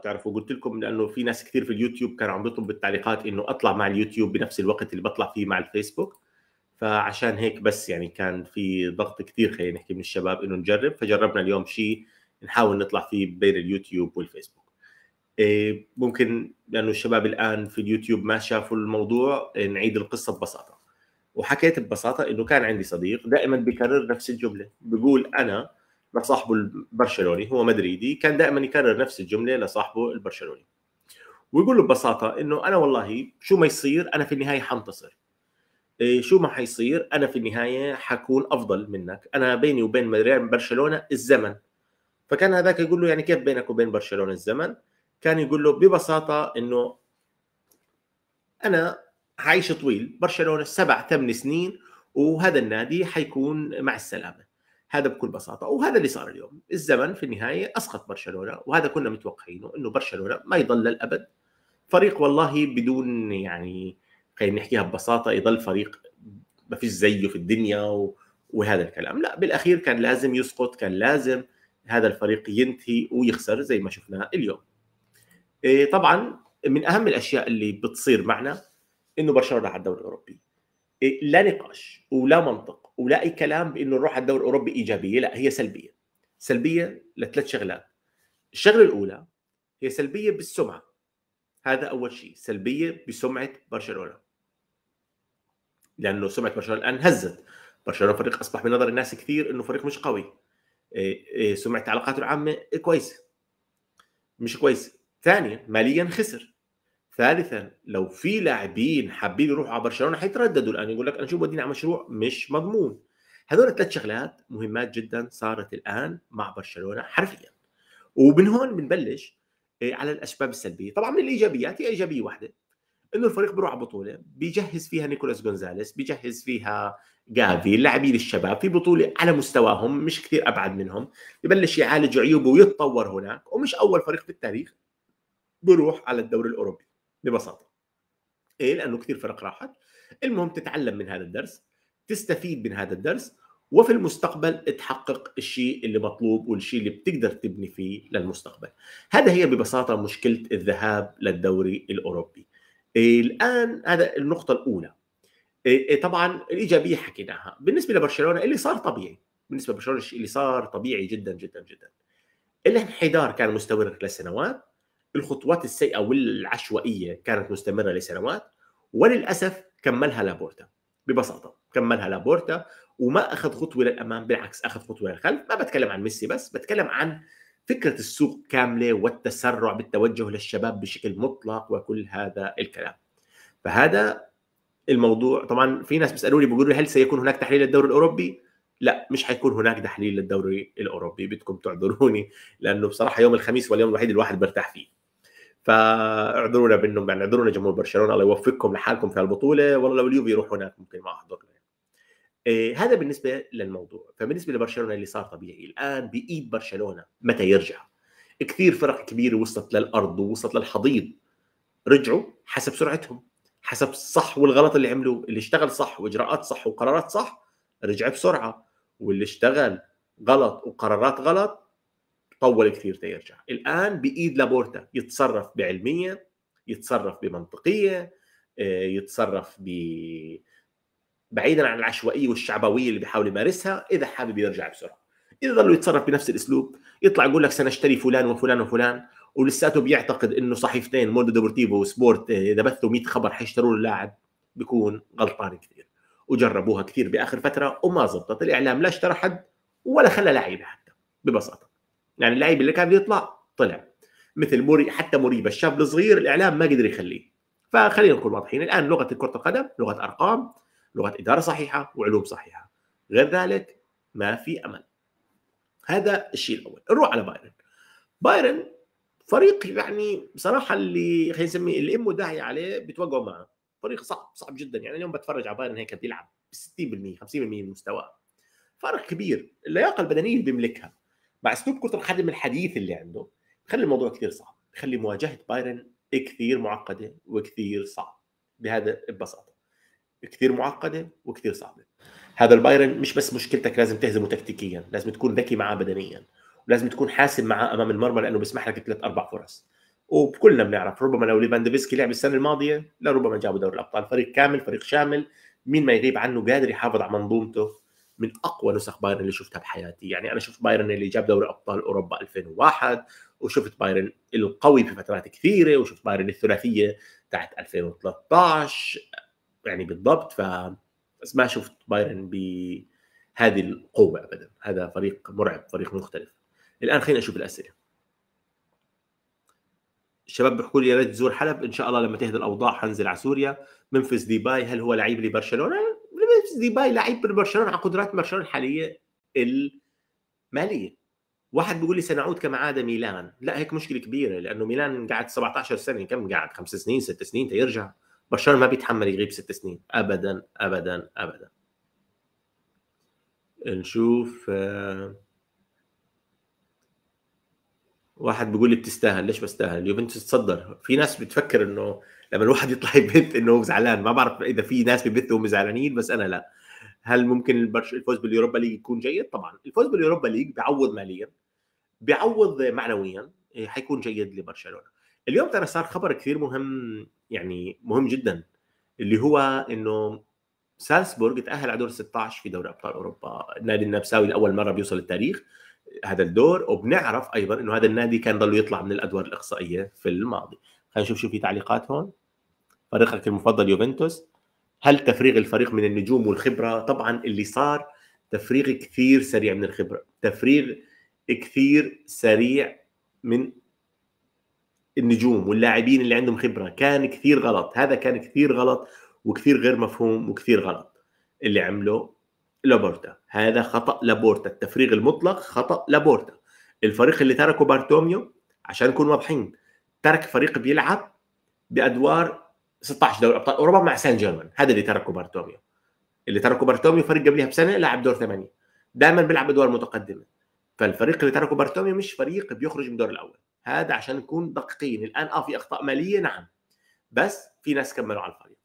بتعرفوا قلت لكم لانه في ناس كثير في اليوتيوب كانوا عم يطلبوا بالتعليقات انه اطلع مع اليوتيوب بنفس الوقت اللي بطلع فيه مع الفيسبوك فعشان هيك بس يعني كان في ضغط كثير خلينا نحكي من الشباب انه نجرب فجربنا اليوم شيء نحاول نطلع فيه بين اليوتيوب والفيسبوك إيه، ممكن لانه الشباب الان في اليوتيوب ما شافوا الموضوع إيه، نعيد القصه ببساطه وحكيت ببساطه انه كان عندي صديق دائما بيكرر نفس الجمله بيقول انا لصاحبه البرشلوني هو مدريدي كان دائما يكرر نفس الجمله لصاحبه البرشلوني ويقول له ببساطه انه انا والله شو ما يصير انا في النهايه حنتصر إيه، شو ما حيصير انا في النهايه حكون افضل منك انا بيني وبين برشلونه الزمن فكان هذاك يقول له يعني كيف بينك وبين برشلونه الزمن كان يقول له ببساطه انه انا عايش طويل برشلونه سبع ثمان سنين وهذا النادي حيكون مع السلامه هذا بكل بساطه وهذا اللي صار اليوم الزمن في النهايه اسقط برشلونه وهذا كنا متوقعينه انه برشلونه ما يضل للابد فريق والله بدون يعني خلينا نحكيها ببساطه يضل فريق ما فيش زيه في الدنيا و... وهذا الكلام لا بالاخير كان لازم يسقط كان لازم هذا الفريق ينتهي ويخسر زي ما شفنا اليوم إيه طبعا من اهم الاشياء اللي بتصير معنا انه برشلونه على الدوري الاوروبي إيه، لا نقاش ولا منطق ولا اي كلام بانه نروح على الدوري الاوروبي ايجابيه لا هي سلبيه سلبيه لثلاث شغلات الشغله الاولى هي سلبيه بالسمعه هذا اول شيء سلبيه بسمعه برشلونه لانه سمعه برشلونه الان هزت برشلونه فريق اصبح بنظر الناس كثير انه فريق مش قوي إيه، إيه، سمعه علاقاته العامه كويسه مش كويسه ثانيا ماليا خسر ثالثا لو في لاعبين حابين يروحوا على برشلونه حيترددوا الان يقول لك انا شو بديني على مشروع مش مضمون هذول ثلاث شغلات مهمات جدا صارت الان مع برشلونه حرفيا ومن هون بنبلش آه، على الاسباب السلبيه طبعا من الايجابيات هي ايجابيه واحده انه الفريق بيروح على بطوله بيجهز فيها نيكولاس جونزاليس بيجهز فيها جافي اللاعبين الشباب في بطوله على مستواهم مش كثير ابعد منهم ببلش يعالج عيوبه ويتطور هناك ومش اول فريق في التاريخ بروح على الدوري الاوروبي ببساطه ايه لانه كثير فرق راحت المهم تتعلم من هذا الدرس تستفيد من هذا الدرس وفي المستقبل تحقق الشيء اللي مطلوب والشيء اللي بتقدر تبني فيه للمستقبل هذا هي ببساطة مشكلة الذهاب للدوري الأوروبي إيه؟ الآن هذا النقطة الأولى إيه؟ إيه طبعا الإيجابية حكيناها بالنسبة لبرشلونة اللي صار طبيعي بالنسبة لبرشلونة اللي صار طبيعي جدا جدا جدا الانحدار كان مستمر لسنوات الخطوات السيئه والعشوائيه كانت مستمره لسنوات وللاسف كملها لابورتا ببساطه كملها لابورتا وما اخذ خطوه للامام بالعكس اخذ خطوه للخلف ما بتكلم عن ميسي بس بتكلم عن فكره السوق كامله والتسرع بالتوجه للشباب بشكل مطلق وكل هذا الكلام فهذا الموضوع طبعا في ناس بيسالوني بيقولوا لي هل سيكون هناك تحليل للدوري الاوروبي لا مش حيكون هناك تحليل للدوري الاوروبي بدكم تعذروني لانه بصراحه يوم الخميس هو اليوم الوحيد الواحد برتاح فيه فاعذرونا منهم يعني اعذرونا جمهور برشلونه الله يوفقكم لحالكم في البطوله والله لو اليوفي يروح هناك ممكن ما احضر يعني. إيه هذا بالنسبه للموضوع فبالنسبه لبرشلونه اللي صار طبيعي الان بايد برشلونه متى يرجع كثير فرق كبيره وصلت للارض ووصلت للحضيض رجعوا حسب سرعتهم حسب الصح والغلط اللي عملوه اللي اشتغل صح واجراءات صح وقرارات صح رجع بسرعه واللي اشتغل غلط وقرارات غلط طول كثير تيرجع الان بايد لابورتا يتصرف بعلميه يتصرف بمنطقيه آه، يتصرف ب بعيدا عن العشوائيه والشعبويه اللي بيحاول يمارسها اذا حابب يرجع بسرعه اذا ظلوا يتصرف بنفس الاسلوب يطلع يقول لك سنشتري فلان وفلان وفلان ولساته بيعتقد انه صحيفتين موندو ديبورتيفو وسبورت آه، اذا بثوا 100 خبر حيشتروا اللاعب بيكون غلطان كثير وجربوها كثير باخر فتره وما زبطت الاعلام لا اشترى حد ولا خلى لعيبه حتى ببساطه يعني اللعيب اللي كان يطلع طلع مثل موري حتى مريبة الشاب الصغير الاعلام ما قدر يخليه فخلينا نكون واضحين الان لغه كره القدم لغه ارقام لغه اداره صحيحه وعلوم صحيحه غير ذلك ما في امل هذا الشيء الاول نروح على بايرن بايرن فريق يعني بصراحه اللي خلينا نسميه اللي امه داعيه عليه بتوقعوا معه فريق صعب صعب جدا يعني اليوم بتفرج على بايرن هيك بيلعب 60% 50% من مستواه فرق كبير اللياقه البدنيه اللي بيملكها مع اسلوب كره القدم الحديث اللي عنده خلي الموضوع كثير صعب خلي مواجهه بايرن كثير معقده وكثير صعب بهذا ببساطه كثير معقده وكثير صعبه هذا البايرن مش بس مشكلتك لازم تهزمه تكتيكيا لازم تكون ذكي معاه بدنيا ولازم تكون حاسم معاه امام المرمى لانه بيسمح لك ثلاث اربع فرص وكلنا بنعرف ربما لو ليفاندوفسكي لعب السنه الماضيه لربما جابوا دوري الابطال فريق كامل فريق شامل مين ما يغيب عنه قادر يحافظ على منظومته من اقوى نسخ بايرن اللي شفتها بحياتي يعني انا شفت بايرن اللي جاب دوري ابطال اوروبا 2001 وشفت بايرن القوي في فترات كثيره وشفت بايرن الثلاثيه تحت 2013 يعني بالضبط ف بس ما شفت بايرن بهذه القوه ابدا هذا فريق مرعب فريق مختلف الان خلينا نشوف الاسئله الشباب بيحكوا لي يا ريت تزور حلب ان شاء الله لما تهدى الاوضاع حنزل على سوريا منفس ديباي هل هو لعيب لبرشلونه؟ نفس ديباي لعيب من برشلونه على قدرات برشلونه الحاليه الماليه واحد بيقول لي سنعود كما عاد ميلان لا هيك مشكله كبيره لانه ميلان قعد 17 سنه كم قعد خمس سنين ست سنين تيرجع برشلونه ما بيتحمل يغيب ست سنين ابدا ابدا ابدا نشوف آه، واحد بيقول لي بتستاهل ليش بستاهل اليوفنتوس تصدر في ناس بتفكر انه لما الواحد يطلع يبث انه زعلان ما بعرف اذا في ناس ببثوا هم زعلانين بس انا لا هل ممكن الفوز باليوروبا ليج يكون جيد؟ طبعا الفوز باليوروبا ليج بيعوض ماليا بيعوض معنويا إيه، حيكون جيد لبرشلونه اليوم ترى صار خبر كثير مهم يعني مهم جدا اللي هو انه سالسبورغ تاهل على دور 16 في دوري ابطال اوروبا النادي النمساوي لاول مره بيوصل التاريخ هذا الدور وبنعرف ايضا انه هذا النادي كان ضل يطلع من الادوار الاقصائيه في الماضي خلينا نشوف شو في تعليقات هون فريقك المفضل يوفنتوس هل تفريغ الفريق من النجوم والخبره طبعا اللي صار تفريغ كثير سريع من الخبره تفريغ كثير سريع من النجوم واللاعبين اللي عندهم خبره كان كثير غلط هذا كان كثير غلط وكثير غير مفهوم وكثير غلط اللي عمله لابورتا هذا خطا لابورتا التفريغ المطلق خطا لابورتا الفريق اللي تركه بارتوميو عشان نكون واضحين ترك فريق بيلعب بادوار 16 دوري ابطال اوروبا مع سان جيرمان هذا اللي تركه بارتوميو اللي تركه بارتوميو فريق قبلها بسنه لعب دور ثمانيه دائما بيلعب ادوار متقدمه فالفريق اللي تركه بارتوميو مش فريق بيخرج من الدور الاول هذا عشان نكون دقيقين الان اه في اخطاء ماليه نعم بس في ناس كملوا على الفريق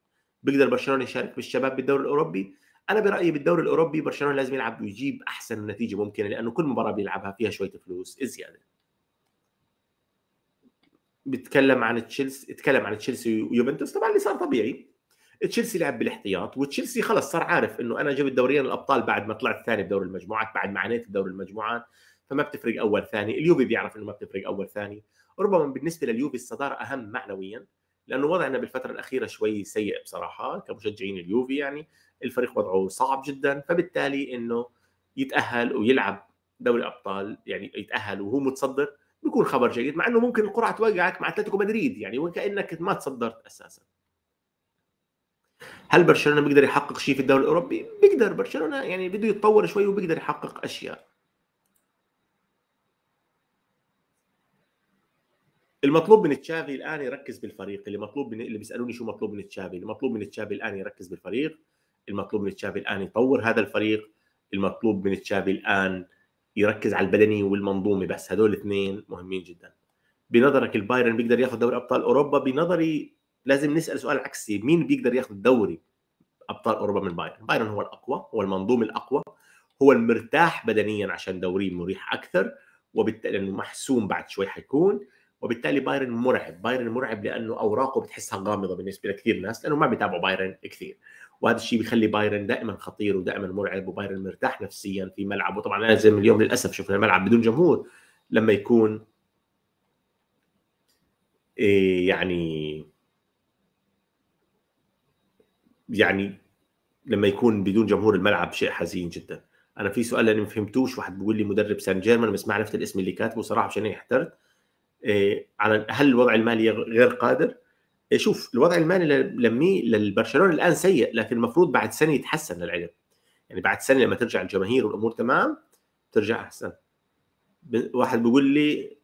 بيقدر برشلونه يشارك بالشباب بالدوري الاوروبي انا برايي بالدوري الاوروبي برشلونه لازم يلعب ويجيب احسن نتيجه ممكنه لانه كل مباراه بيلعبها فيها شويه فلوس زياده بيتكلم عن تشيلسي اتكلم عن تشيلسي ويوفنتوس طبعا اللي صار طبيعي تشيلسي لعب بالاحتياط وتشيلسي خلص صار عارف انه انا جبت دوريين الابطال بعد ما طلعت ثاني بدور المجموعات بعد ما عانيت بدور المجموعات فما بتفرق اول ثاني اليوفي بيعرف انه ما بتفرق اول ثاني ربما بالنسبه لليوفي الصداره اهم معنويا لانه وضعنا بالفتره الاخيره شوي سيء بصراحه كمشجعين اليوفي يعني الفريق وضعه صعب جدا فبالتالي انه يتاهل ويلعب دوري ابطال يعني يتاهل وهو متصدر بيكون خبر جيد مع انه ممكن القرعه توقعك مع اتلتيكو مدريد يعني وكانك ما تصدرت اساسا هل برشلونه بيقدر يحقق شيء في الدوري الاوروبي؟ بيقدر برشلونه يعني بده يتطور شوي وبيقدر يحقق اشياء المطلوب من تشافي الان يركز بالفريق اللي مطلوب من اللي بيسالوني شو مطلوب من تشافي المطلوب من تشافي الان يركز بالفريق المطلوب من تشافي الان يطور هذا الفريق المطلوب من تشافي الان يركز على البدني والمنظومه بس هدول الاثنين مهمين جدا بنظرك البايرن بيقدر ياخذ دوري ابطال اوروبا بنظري لازم نسال سؤال عكسي مين بيقدر ياخذ دوري ابطال اوروبا من بايرن بايرن هو الاقوى هو المنظوم الاقوى هو المرتاح بدنيا عشان دوري مريح اكثر وبالتالي لانه محسوم بعد شوي حيكون وبالتالي بايرن مرعب بايرن مرعب لانه اوراقه بتحسها غامضه بالنسبه لكثير ناس لانه ما بيتابعوا بايرن كثير وهذا الشيء بيخلي بايرن دائما خطير ودائما مرعب وبايرن مرتاح نفسيا في ملعبه طبعا لازم اليوم للاسف شفنا الملعب بدون جمهور لما يكون إيه يعني يعني لما يكون بدون جمهور الملعب شيء حزين جدا انا في سؤال انا ما فهمتوش واحد بيقول لي مدرب سان جيرمان بس ما عرفت الاسم اللي كاتبه صراحه عشان احترت إيه على هل الوضع المالي غير قادر آه، شوف الوضع المالي لمي للبرشلونه الان سيء لكن المفروض بعد سنه يتحسن للعلم يعني بعد سنه لما ترجع الجماهير والامور تمام ترجع احسن واحد بيقول لي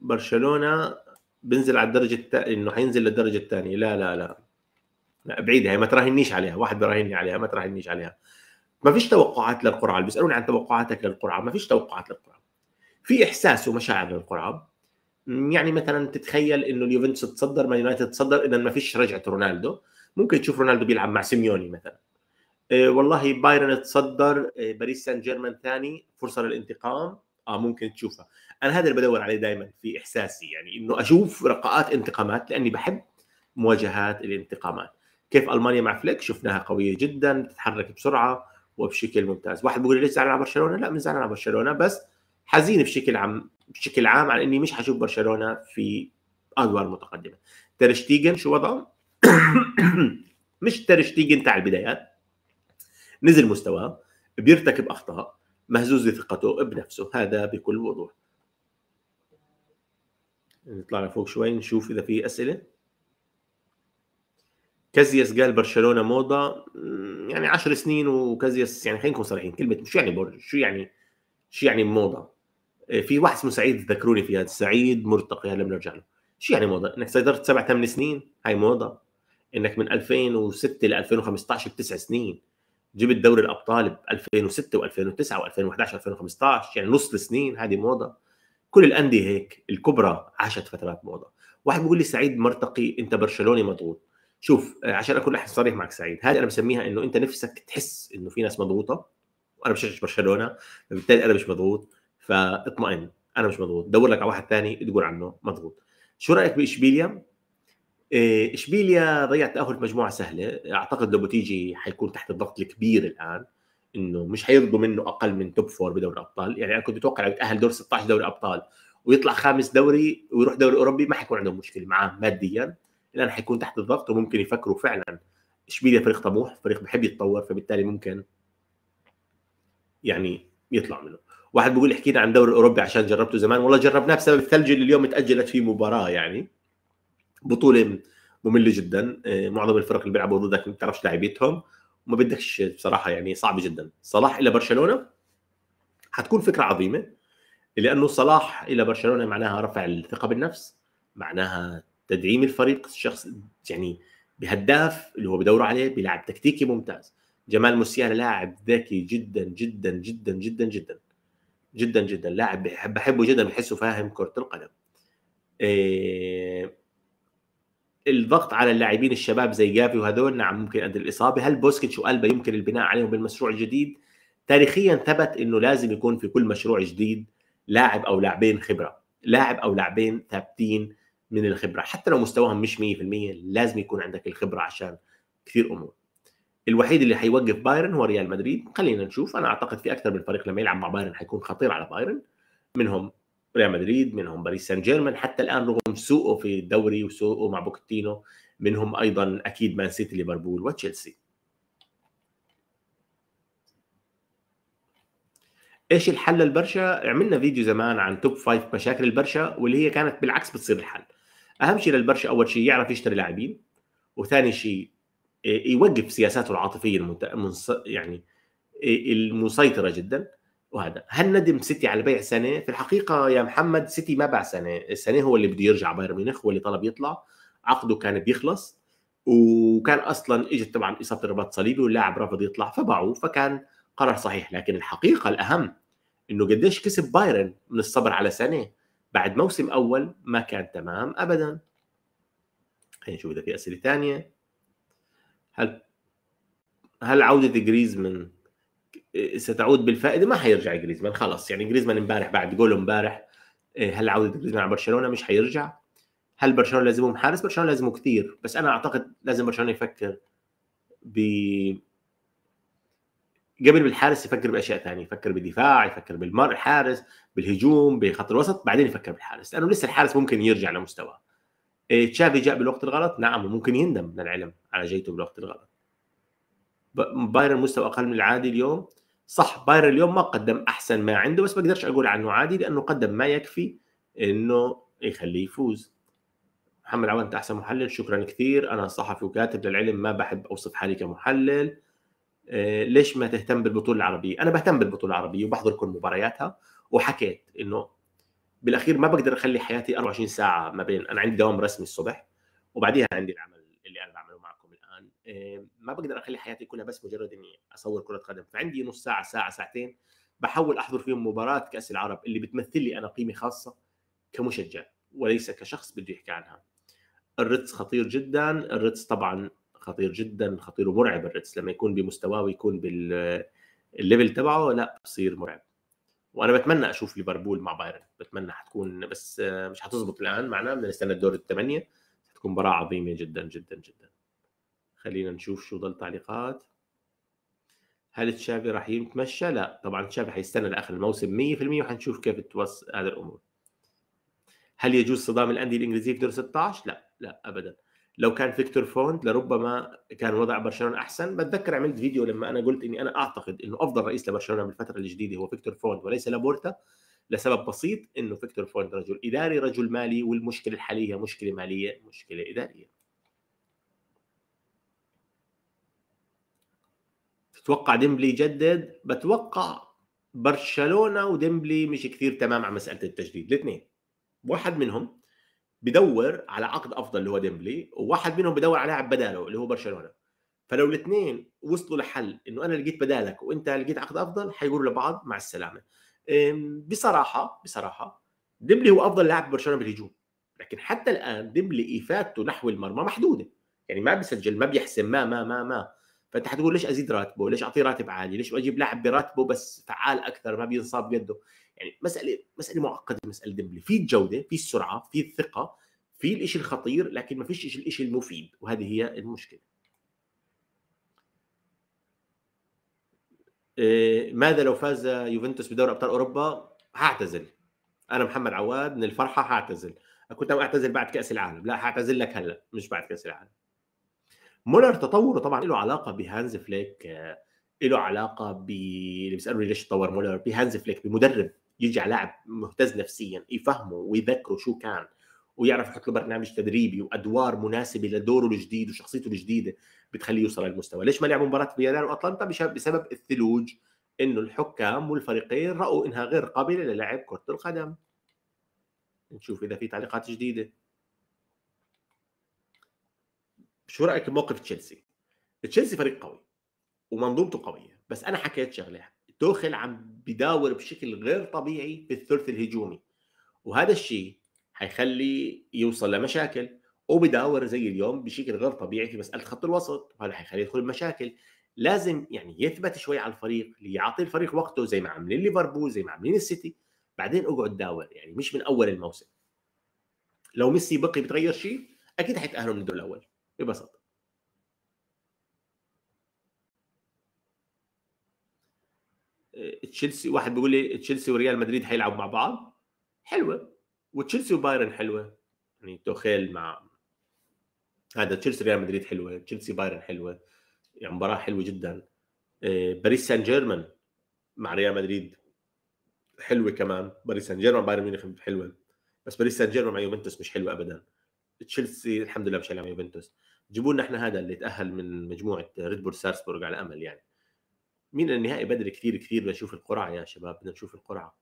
برشلونه بنزل على الدرجه الت... انه حينزل للدرجه الثانيه لا لا لا لا بعيده هي ما تراهنيش عليها واحد براهني عليها ما تراهنيش عليها ما فيش توقعات للقرعه بيسالوني عن توقعاتك للقرعه ما فيش توقعات للقرعه في احساس ومشاعر للقرعه يعني مثلا تتخيل انه اليوفنتوس تصدر مان يونايتد تصدر اذا ما فيش رجعه رونالدو ممكن تشوف رونالدو بيلعب مع سيميوني مثلا آه، والله بايرن تصدر آه، باريس سان جيرمان ثاني فرصه للانتقام اه ممكن تشوفها انا هذا اللي بدور عليه دائما في احساسي يعني انه اشوف رقاءات انتقامات لاني بحب مواجهات الانتقامات كيف المانيا مع فليك شفناها قويه جدا تتحرك بسرعه وبشكل ممتاز واحد بيقول لي ليش زعلان على برشلونه لا مش زعلان على برشلونه بس حزين بشكل عام بشكل عام على اني مش حشوف برشلونه في ادوار متقدمه ترشتيجن شو وضعه مش ترشتيجن تاع البدايات نزل مستواه بيرتكب اخطاء مهزوز ثقته بنفسه هذا بكل وضوح نطلع لفوق شوي نشوف اذا في اسئله كازياس قال برشلونه موضه يعني 10 سنين وكازياس يعني خلينا نكون صريحين كلمه شو يعني برج شو يعني شو يعني موضه إيه، في واحد اسمه سعيد ذكروني فيها سعيد مرتقي هلا بنرجع له شو يعني موضه انك سيطرت سبع ثمان سنين هاي موضه انك من 2006 ل 2015 بتسع سنين جبت دوري الابطال ب 2006 و2009 و2011 و2015 يعني نص السنين هذه موضه كل الانديه هيك الكبرى عاشت فترات موضه واحد بيقول لي سعيد مرتقي انت برشلوني مضغوط شوف آه، عشان اكون احسن صريح معك سعيد هذه انا بسميها انه انت نفسك تحس انه في ناس مضغوطه وانا بشجع برشلونه فبالتالي انا مش مضغوط فاطمئن انا مش مضغوط دور لك على واحد ثاني تقول عنه مضغوط شو رايك باشبيليا آه، اشبيليا ضيع تاهل في مجموعه سهله اعتقد لو بتيجي حيكون تحت الضغط الكبير الان انه مش حيرضوا منه اقل من توب فور بدوري الابطال يعني انا كنت اتوقع لو يتاهل دور 16 دوري ابطال ويطلع خامس دوري ويروح دوري اوروبي ما حيكون عندهم مشكله معاه ماديا الان حيكون تحت الضغط وممكن يفكروا فعلا اشبيليا فريق طموح فريق بحب يتطور فبالتالي ممكن يعني يطلع منه واحد بيقول احكي لنا عن الدوري الاوروبي عشان جربته زمان والله جربناه بسبب الثلج اللي اليوم تاجلت فيه مباراه يعني بطوله ممله جدا آه، معظم الفرق اللي بيلعبوا ضدك ما بتعرفش لاعبيتهم وما بدكش بصراحه يعني صعبه جدا صلاح الى برشلونه حتكون فكره عظيمه لانه صلاح الى برشلونه معناها رفع الثقه بالنفس معناها تدعيم الفريق الشخص يعني بهداف اللي هو بدور عليه بلاعب تكتيكي ممتاز جمال موسيالا لاعب ذكي جدا جدا جدا جدا جدا جدا جدا لاعب بحبه جدا بحسه فاهم كره القدم إيه الضغط على اللاعبين الشباب زي جافي وهذول نعم ممكن عند الاصابه هل بوسكيتش والبا يمكن البناء عليهم بالمشروع الجديد تاريخيا ثبت انه لازم يكون في كل مشروع جديد لاعب او لاعبين خبره لاعب او لاعبين ثابتين من الخبره حتى لو مستواهم مش 100% لازم يكون عندك الخبره عشان كثير امور الوحيد اللي حيوقف بايرن هو ريال مدريد خلينا نشوف انا اعتقد في اكثر من فريق لما يلعب مع بايرن حيكون خطير على بايرن منهم ريال مدريد منهم باريس سان جيرمان حتى الان رغم سوءه في الدوري وسوءه مع بوكتينو منهم ايضا اكيد مان سيتي ليفربول وتشيلسي ايش الحل للبرشا؟ عملنا فيديو زمان عن توب فايف مشاكل البرشا واللي هي كانت بالعكس بتصير الحل. اهم شيء للبرشا اول شيء يعرف يشتري لاعبين وثاني شيء إيه، يوقف سياساته العاطفيه يعني إيه، المسيطره جدا وهذا هل ندم سيتي على بيع سنه في الحقيقه يا محمد سيتي ما باع سنه سنه هو اللي بده يرجع بايرن ميونخ هو اللي طلب يطلع عقده كان بيخلص وكان اصلا اجت طبعا اصابه الرباط صليبي واللاعب رفض يطلع فباعوه فكان قرار صحيح لكن الحقيقه الاهم انه قديش كسب بايرن من الصبر على سنه بعد موسم اول ما كان تمام ابدا خلينا نشوف اذا في اسئله ثانيه هل هل عوده جريزمان ستعود بالفائده؟ ما حيرجع جريزمان خلص يعني جريزمان امبارح بعد جوله امبارح إيه، هل عوده جريزمان على برشلونه مش حيرجع؟ هل برشلونه لازمهم حارس؟ برشلونه لازمه كثير بس انا اعتقد لازم برشلونه يفكر ب قبل بالحارس يفكر باشياء ثانيه يفكر بالدفاع يفكر بالمر الحارس بالهجوم بخط الوسط بعدين يفكر بالحارس لانه لسه الحارس ممكن يرجع لمستواه إيه، تشافي جاء بالوقت الغلط نعم وممكن يندم للعلم على جيته بالوقت الغلط بايرن مستوى اقل من العادي اليوم صح بايرن اليوم ما قدم احسن ما عنده بس ما بقدرش اقول عنه عادي لانه قدم ما يكفي انه يخليه يفوز محمد عوان انت احسن محلل شكرا كثير انا صحفي وكاتب للعلم ما بحب اوصف حالي كمحلل آه، ليش ما تهتم بالبطوله العربيه انا بهتم بالبطوله العربيه وبحضر كل مبارياتها وحكيت انه بالاخير ما بقدر اخلي حياتي 24 ساعه ما بين انا عندي دوام رسمي الصبح وبعديها عندي العمل آه، ما بقدر اخلي حياتي كلها بس مجرد اني اصور كره قدم فعندي نص ساعه ساعه ساعتين بحاول احضر فيهم مباراه كاس العرب اللي بتمثل لي انا قيمه خاصه كمشجع وليس كشخص بده يحكي عنها الريتس خطير جدا الريتس طبعا خطير جدا خطير ومرعب الريتس لما يكون بمستواه ويكون بالليفل تبعه لا بصير مرعب وانا بتمنى اشوف ليفربول مع بايرن بتمنى حتكون بس مش حتزبط الان معنا بدنا نستنى الدور الثمانيه حتكون مباراه عظيمه جدا جدا جدا خلينا نشوف شو ضل تعليقات هل تشافي راح يتمشى؟ لا طبعا تشافي حيستنى لاخر الموسم 100% وحنشوف كيف توس هذه الامور. هل يجوز صدام الانديه الانجليزيه في دور 16؟ لا لا ابدا. لو كان فيكتور فونت لربما كان وضع برشلونه احسن، بتذكر عملت فيديو لما انا قلت اني انا اعتقد انه افضل رئيس لبرشلونه بالفتره الجديده هو فيكتور فونت وليس لابورتا لسبب بسيط انه فيكتور فونت رجل اداري رجل مالي والمشكله الحاليه مشكله ماليه مشكله اداريه. اتوقع ديمبلي يجدد بتوقع برشلونه وديمبلي مش كثير تمام على مساله التجديد الاثنين واحد منهم بدور على عقد افضل اللي هو ديمبلي وواحد منهم بدور على لاعب بداله اللي هو برشلونه فلو الاثنين وصلوا لحل انه انا لقيت بدالك وانت لقيت عقد افضل حيقولوا لبعض مع السلامه بصراحه بصراحه ديمبلي هو افضل لاعب برشلونه بالهجوم لكن حتى الان ديمبلي افادته نحو المرمى محدوده يعني ما بيسجل ما بيحسم ما ما ما ما فانت حتقول ليش ازيد راتبه؟ ليش اعطيه راتب عالي؟ ليش اجيب لاعب براتبه بس فعال اكثر ما بينصاب بيده؟ يعني مساله مساله معقده مساله ديمبلي، في الجوده، في السرعه، في الثقه، في الشيء الخطير لكن ما فيش الشيء المفيد وهذه هي المشكله. إيه، ماذا لو فاز يوفنتوس بدوري ابطال اوروبا؟ هعتزل. انا محمد عواد من الفرحه هعتزل. كنت اعتزل بعد كاس العالم، لا هعتزل لك هلا مش بعد كاس العالم. مولر تطوره طبعا له علاقه بهانز فليك آه، له علاقه ب اللي بيسالوا ليش تطور مولر بهانز فليك بمدرب يجي على لاعب مهتز نفسيا يفهمه ويذكره شو كان ويعرف يحط له برنامج تدريبي وادوار مناسبه لدوره الجديد وشخصيته الجديده بتخليه يوصل للمستوى، ليش ما لعبوا مباراه فياريال واتلانتا بسبب الثلوج انه الحكام والفريقين راوا انها غير قابله للعب كره القدم. نشوف اذا في تعليقات جديده. شو رايك بموقف تشيلسي؟ تشيلسي فريق قوي ومنظومته قويه بس انا حكيت شغله توخل عم بداور بشكل غير طبيعي في الثلث الهجومي وهذا الشيء حيخلي يوصل لمشاكل وبداور زي اليوم بشكل غير طبيعي في مساله خط الوسط وهذا حيخليه يدخل بمشاكل لازم يعني يثبت شوي على الفريق ليعطي الفريق وقته زي ما عاملين ليفربول زي ما عاملين السيتي بعدين اقعد داور يعني مش من اول الموسم لو ميسي بقي بتغير شيء اكيد حيتاهلوا من الدور الاول ببساطه تشيلسي واحد بيقول لي تشيلسي وريال مدريد هيلعبوا مع بعض حلوه وتشيلسي وبايرن حلوه يعني توخيل مع هذا تشيلسي ريال مدريد حلوه تشيلسي بايرن حلوه يعني مباراه حلوه جدا آه، باريس سان جيرمان مع ريال مدريد حلوه كمان باريس سان جيرمان بايرن ميونخ حلوه بس باريس سان جيرمان مع يوفنتوس مش حلوه ابدا تشيلسي الحمد لله مش حلوه مع يوفنتوس جيبوا لنا احنا هذا اللي تاهل من مجموعه ريد بول سارسبورغ على امل يعني مين النهائي بدري كثير كثير بدنا نشوف القرعه يا شباب بدنا نشوف القرعه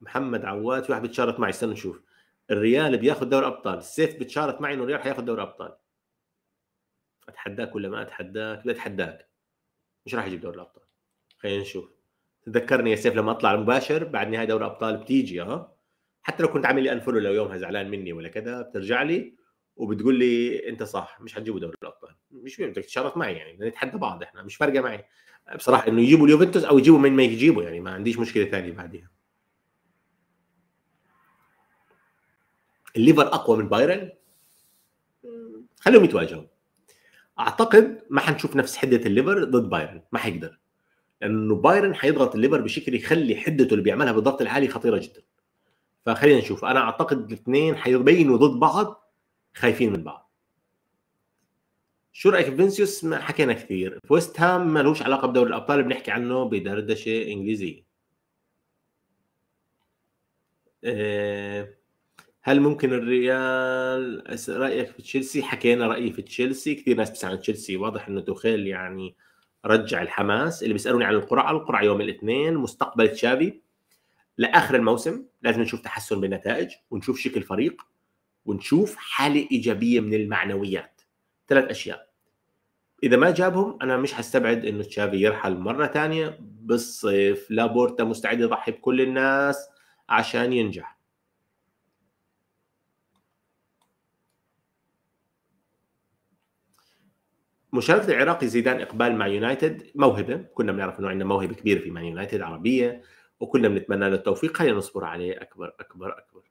محمد عواد في واحد بتشارك معي استنى نشوف الريال بياخذ دوري ابطال السيف بتشارك معي انه الريال حياخذ دوري ابطال اتحداك ولا ما اتحداك لا اتحداك مش راح يجيب دوري الابطال خلينا نشوف تذكرني يا سيف لما اطلع المباشر بعد نهايه دوري ابطال بتيجي ها حتى لو كنت عامل لي انفولو لو يومها زعلان مني ولا كذا بترجع لي وبتقول لي انت صح مش حتجيبوا دوري الابطال مش بدك تتشرف معي يعني نتحدى بعض احنا مش فارقه معي بصراحه انه يجيبوا اليوفنتوس او يجيبوا من ما يجيبوا يعني ما عنديش مشكله ثانيه بعديها الليفر اقوى من بايرن خليهم يتواجهوا اعتقد ما حنشوف نفس حده الليفر ضد بايرن ما حيقدر لانه بايرن حيضغط الليفر بشكل يخلي حدته اللي بيعملها بالضغط العالي خطيره جدا فخلينا نشوف انا اعتقد الاثنين حيبينوا ضد بعض خايفين من بعض شو رايك فينسيوس ما حكينا كثير ويست هام ما لهوش علاقه بدوري الابطال بنحكي عنه بدردشه انجليزيه آه، هل ممكن الريال رايك في تشيلسي حكينا رايي في تشيلسي كثير ناس بتسال عن تشيلسي واضح انه توخيل يعني رجع الحماس اللي بيسالوني عن القرعه القرعه يوم الاثنين مستقبل تشافي لاخر الموسم لازم نشوف تحسن بالنتائج ونشوف شكل فريق ونشوف حاله ايجابيه من المعنويات ثلاث اشياء اذا ما جابهم انا مش هستبعد انه تشافي يرحل مره ثانيه بالصيف لابورتا مستعد يضحي بكل الناس عشان ينجح مشاركة العراقي زيدان إقبال مع يونايتد موهبة كنا بنعرف أنه عندنا موهبة كبيرة في مان يونايتد عربية وكلنا بنتمنى له التوفيق خلينا نصبر عليه اكبر اكبر اكبر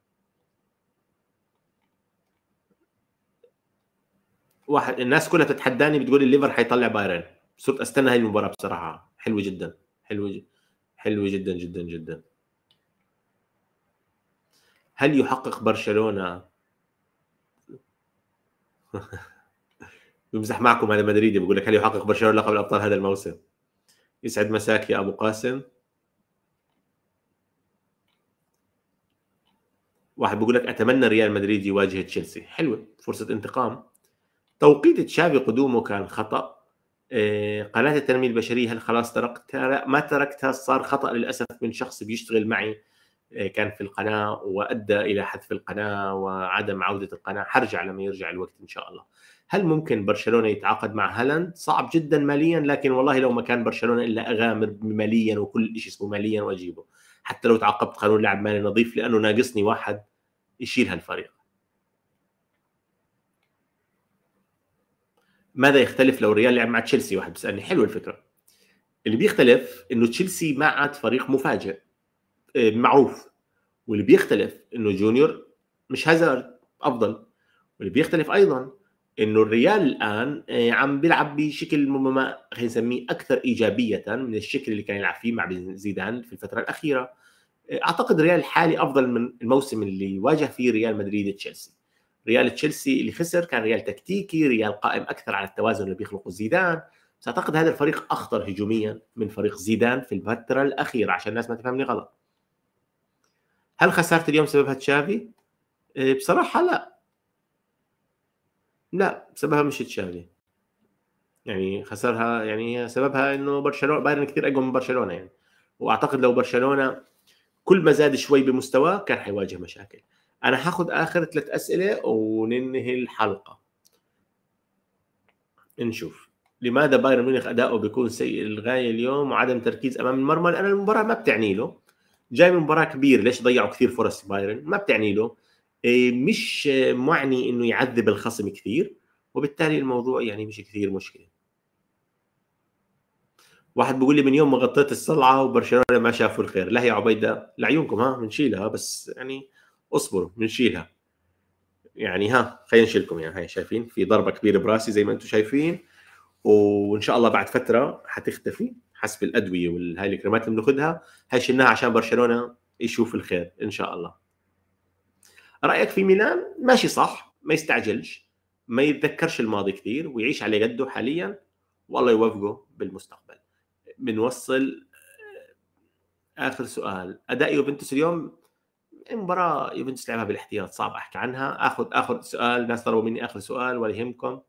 واحد الناس كلها بتتحداني بتقول الليفر حيطلع بايرن صرت استنى هاي المباراه بصراحه حلوه جدا حلوه جدا حلوه جدا جدا جدا هل يحقق برشلونه بمزح معكم انا مدريدي بقول لك هل يحقق برشلونه لقب الابطال هذا الموسم يسعد مساك يا ابو قاسم واحد بيقول لك اتمنى ريال مدريد يواجه تشيلسي حلوه فرصه انتقام توقيت تشافي قدومه كان خطا آه، قناه التنميه البشريه هل خلاص تركتها ما تركتها صار خطا للاسف من شخص بيشتغل معي آه، كان في القناه وادى الى حذف القناه وعدم عوده القناه حرجع لما يرجع الوقت ان شاء الله هل ممكن برشلونه يتعاقد مع هالاند صعب جدا ماليا لكن والله لو ما كان برشلونه الا اغامر ماليا وكل شيء اسمه ماليا واجيبه حتى لو تعاقبت قانون لاعب مالي نظيف لانه ناقصني واحد يشيل هالفريق ماذا يختلف لو ريال لعب مع تشيلسي واحد بيسالني حلوه الفكره اللي بيختلف انه تشيلسي ما عاد فريق مفاجئ آه، معروف واللي بيختلف انه جونيور مش هازارد افضل واللي بيختلف ايضا انه الريال الان آه، عم بيلعب بشكل ما خلينا نسميه اكثر ايجابيه من الشكل اللي كان يلعب فيه مع زيدان في الفتره الاخيره آه، اعتقد ريال الحالي افضل من الموسم اللي واجه فيه ريال مدريد تشيلسي ريال تشيلسي اللي خسر كان ريال تكتيكي ريال قائم اكثر على التوازن اللي بيخلقه زيدان بس اعتقد هذا الفريق اخطر هجوميا من فريق زيدان في الفتره الاخيره عشان الناس ما تفهمني غلط هل خساره اليوم سببها تشافي آه، بصراحه لا لا سببها مش تشافي يعني خسرها يعني سببها انه برشلونه بايرن كثير اقوى من برشلونه يعني واعتقد لو برشلونه كل ما زاد شوي بمستواه كان حيواجه مشاكل انا حاخذ اخر ثلاث اسئله وننهي الحلقه نشوف لماذا بايرن ميونخ اداؤه بيكون سيء للغايه اليوم وعدم تركيز امام المرمى لان المباراه ما بتعني له جاي من مباراه كبيره ليش ضيعوا كثير فرص بايرن ما بتعني له إيه، مش معني انه يعذب الخصم كثير وبالتالي الموضوع يعني مش كثير مشكله واحد بيقول لي من يوم ما غطيت الصلعه وبرشلونه ما شافوا الخير لا يا عبيده لعيونكم ها بنشيلها بس يعني اصبروا بنشيلها يعني ها خلينا نشيلكم يعني هاي شايفين في ضربه كبيره براسي زي ما انتم شايفين وان شاء الله بعد فتره حتختفي حسب الادويه والهاي الكريمات اللي بناخذها هاي شلناها عشان برشلونه يشوف الخير ان شاء الله رايك في ميلان ماشي صح ما يستعجلش ما يتذكرش الماضي كثير ويعيش على قده حاليا والله يوفقه بالمستقبل بنوصل آه، اخر سؤال اداء يوفنتوس اليوم مباراة يوفنتوس لعبها بالاحتياط صعب احكي عنها اخذ اخر سؤال ناس طلبوا مني اخر سؤال ولا يهمكم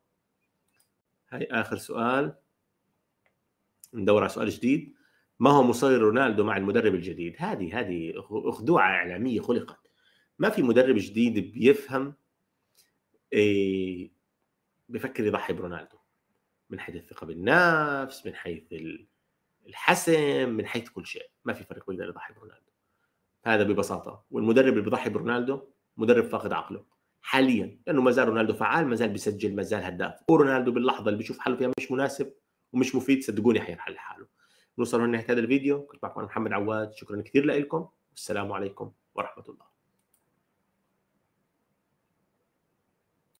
هاي اخر سؤال ندور على سؤال جديد ما هو مصير رونالدو مع المدرب الجديد هذه هذه خدوعة إعلامية خلقت ما في مدرب جديد بيفهم إيه بفكر يضحي برونالدو من حيث الثقه بالنفس من حيث الحسم من حيث كل شيء ما في فريق بيقدر يضحي برونالدو هذا ببساطه والمدرب اللي بيضحي برونالدو مدرب فاقد عقله حاليا لانه ما زال رونالدو فعال ما زال بيسجل ما زال هداف ورونالدو باللحظه اللي بيشوف حاله فيها مش مناسب ومش مفيد صدقوني حينحل لحاله نوصل لنهايه هذا الفيديو كنت معكم محمد عواد شكرا كثير لكم والسلام عليكم ورحمه الله